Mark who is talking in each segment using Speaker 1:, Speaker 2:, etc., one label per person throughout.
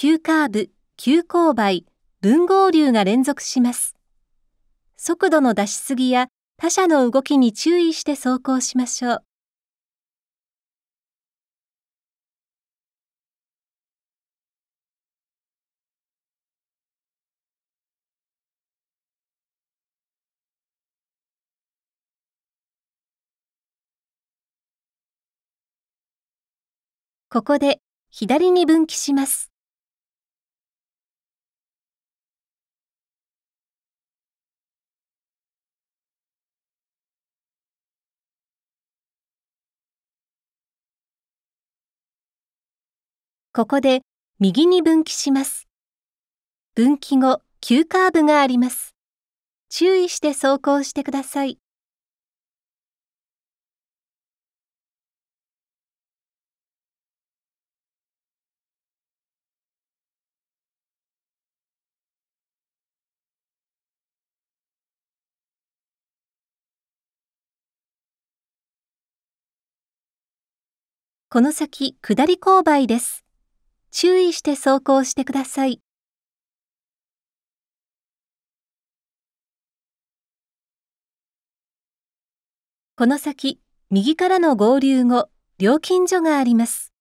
Speaker 1: 急カーブ、急勾配、分合流が連続します。速度の出しすぎや他者の動きに注意して走行しましょう。ここで左に分岐します。ここで右に分岐します。分岐後、急カーブがあります。注意して走行してください。この先、下り勾配です。注意して走行してください。この先、右からの合流後、料金所があります。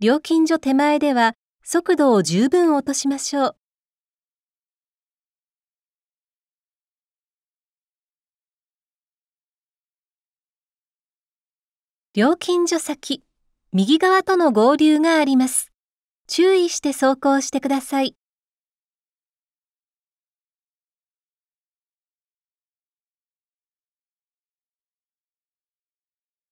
Speaker 1: 料金所手前では、速度を十分落としましょう。料金所先、右側との合流があります。注意して走行してください。